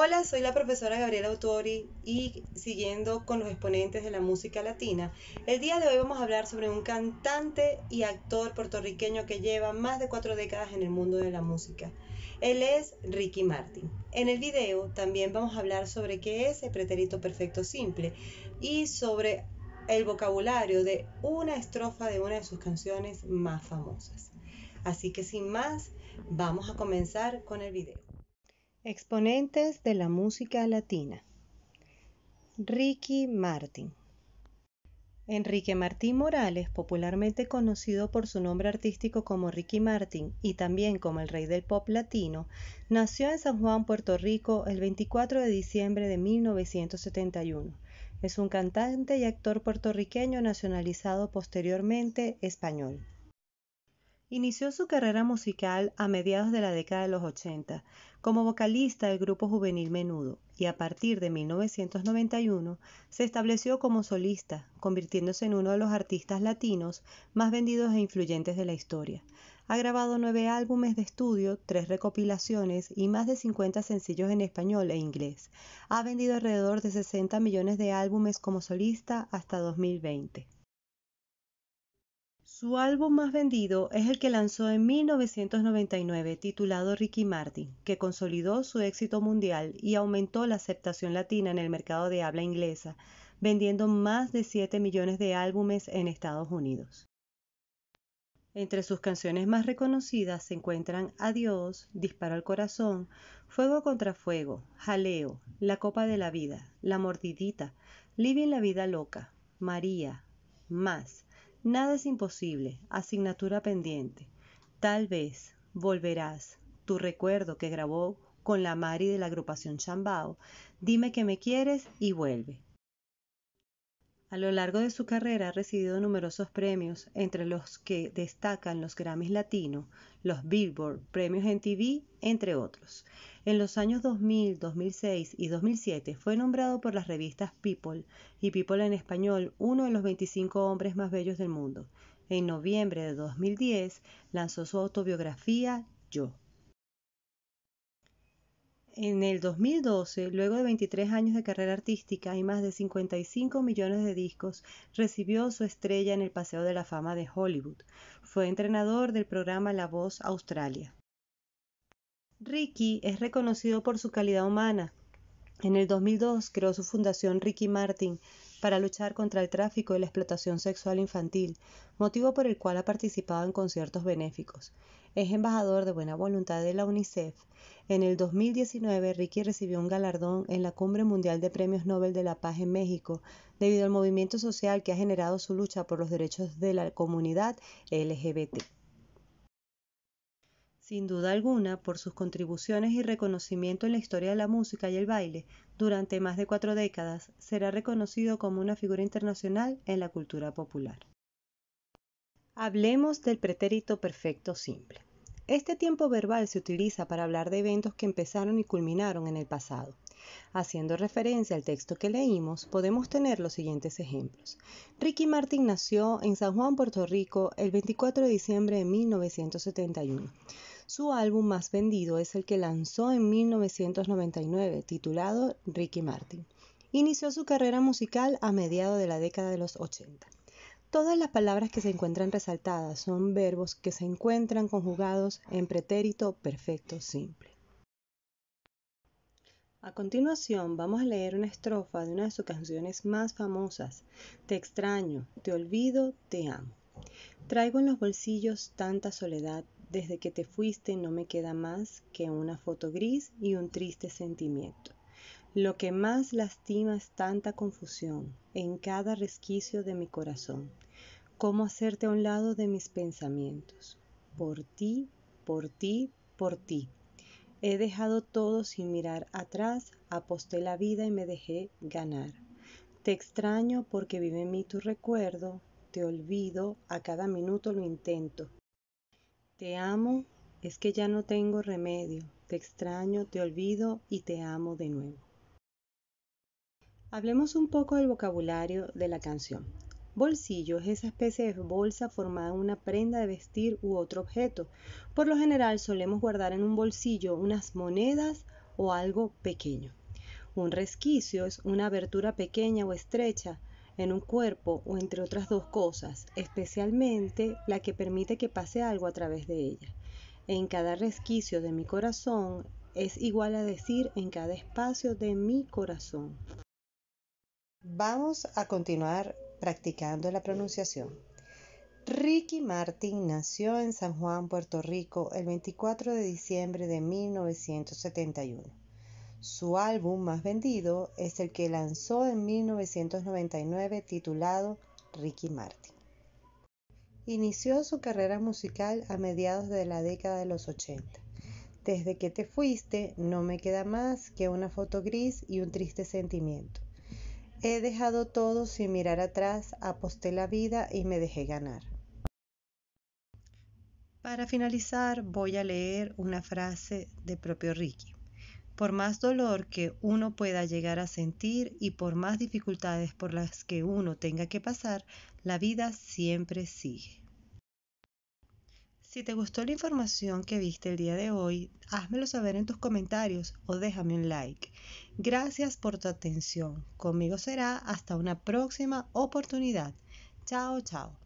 Hola, soy la profesora Gabriela Autori y siguiendo con los exponentes de la música latina, el día de hoy vamos a hablar sobre un cantante y actor puertorriqueño que lleva más de cuatro décadas en el mundo de la música. Él es Ricky Martin. En el video también vamos a hablar sobre qué es el pretérito perfecto simple y sobre el vocabulario de una estrofa de una de sus canciones más famosas. Así que sin más, vamos a comenzar con el video. Exponentes de la música latina. Ricky Martin. Enrique Martín Morales, popularmente conocido por su nombre artístico como Ricky Martin y también como el rey del pop latino, nació en San Juan, Puerto Rico, el 24 de diciembre de 1971. Es un cantante y actor puertorriqueño nacionalizado posteriormente español. Inició su carrera musical a mediados de la década de los 80 como vocalista del grupo juvenil Menudo y a partir de 1991 se estableció como solista, convirtiéndose en uno de los artistas latinos más vendidos e influyentes de la historia. Ha grabado nueve álbumes de estudio, tres recopilaciones y más de 50 sencillos en español e inglés. Ha vendido alrededor de 60 millones de álbumes como solista hasta 2020. Su álbum más vendido es el que lanzó en 1999 titulado Ricky Martin, que consolidó su éxito mundial y aumentó la aceptación latina en el mercado de habla inglesa, vendiendo más de 7 millones de álbumes en Estados Unidos. Entre sus canciones más reconocidas se encuentran Adiós, Disparo al Corazón, Fuego contra Fuego, Jaleo, La Copa de la Vida, La Mordidita, Living la Vida Loca, María, Más, Nada es imposible, asignatura pendiente. Tal vez volverás, tu recuerdo que grabó con la Mari de la agrupación Chambao. Dime que me quieres y vuelve. A lo largo de su carrera ha recibido numerosos premios, entre los que destacan los Grammys Latino, los Billboard, premios en TV, entre otros. En los años 2000, 2006 y 2007 fue nombrado por las revistas People y People en español uno de los 25 hombres más bellos del mundo. En noviembre de 2010 lanzó su autobiografía Yo en el 2012, luego de 23 años de carrera artística y más de 55 millones de discos, recibió su estrella en el Paseo de la Fama de Hollywood. Fue entrenador del programa La Voz Australia. Ricky es reconocido por su calidad humana. En el 2002 creó su fundación Ricky Martin para luchar contra el tráfico y la explotación sexual infantil, motivo por el cual ha participado en conciertos benéficos es embajador de buena voluntad de la UNICEF. En el 2019, Ricky recibió un galardón en la Cumbre Mundial de Premios Nobel de la Paz en México, debido al movimiento social que ha generado su lucha por los derechos de la comunidad LGBT. Sin duda alguna, por sus contribuciones y reconocimiento en la historia de la música y el baile durante más de cuatro décadas, será reconocido como una figura internacional en la cultura popular. Hablemos del pretérito perfecto simple. Este tiempo verbal se utiliza para hablar de eventos que empezaron y culminaron en el pasado. Haciendo referencia al texto que leímos, podemos tener los siguientes ejemplos. Ricky Martin nació en San Juan, Puerto Rico, el 24 de diciembre de 1971. Su álbum más vendido es el que lanzó en 1999, titulado Ricky Martin. Inició su carrera musical a mediados de la década de los 80. Todas las palabras que se encuentran resaltadas son verbos que se encuentran conjugados en pretérito perfecto simple. A continuación vamos a leer una estrofa de una de sus canciones más famosas, Te extraño, te olvido, te amo. Traigo en los bolsillos tanta soledad, desde que te fuiste no me queda más que una foto gris y un triste sentimiento. Lo que más lastima es tanta confusión en cada resquicio de mi corazón. ¿Cómo hacerte a un lado de mis pensamientos? Por ti, por ti, por ti. He dejado todo sin mirar atrás, aposté la vida y me dejé ganar. Te extraño porque vive en mí tu recuerdo, te olvido, a cada minuto lo intento. Te amo, es que ya no tengo remedio, te extraño, te olvido y te amo de nuevo. Hablemos un poco del vocabulario de la canción. Bolsillo es esa especie de bolsa formada en una prenda de vestir u otro objeto. Por lo general solemos guardar en un bolsillo unas monedas o algo pequeño. Un resquicio es una abertura pequeña o estrecha en un cuerpo o entre otras dos cosas, especialmente la que permite que pase algo a través de ella. En cada resquicio de mi corazón es igual a decir en cada espacio de mi corazón. Vamos a continuar practicando la pronunciación. Ricky Martin nació en San Juan, Puerto Rico, el 24 de diciembre de 1971. Su álbum más vendido es el que lanzó en 1999 titulado Ricky Martin. Inició su carrera musical a mediados de la década de los 80. Desde que te fuiste no me queda más que una foto gris y un triste sentimiento He dejado todo sin mirar atrás, aposté la vida y me dejé ganar. Para finalizar, voy a leer una frase de propio Ricky. Por más dolor que uno pueda llegar a sentir y por más dificultades por las que uno tenga que pasar, la vida siempre sigue. Si te gustó la información que viste el día de hoy, házmelo saber en tus comentarios o déjame un like. Gracias por tu atención. Conmigo será hasta una próxima oportunidad. Chao, chao.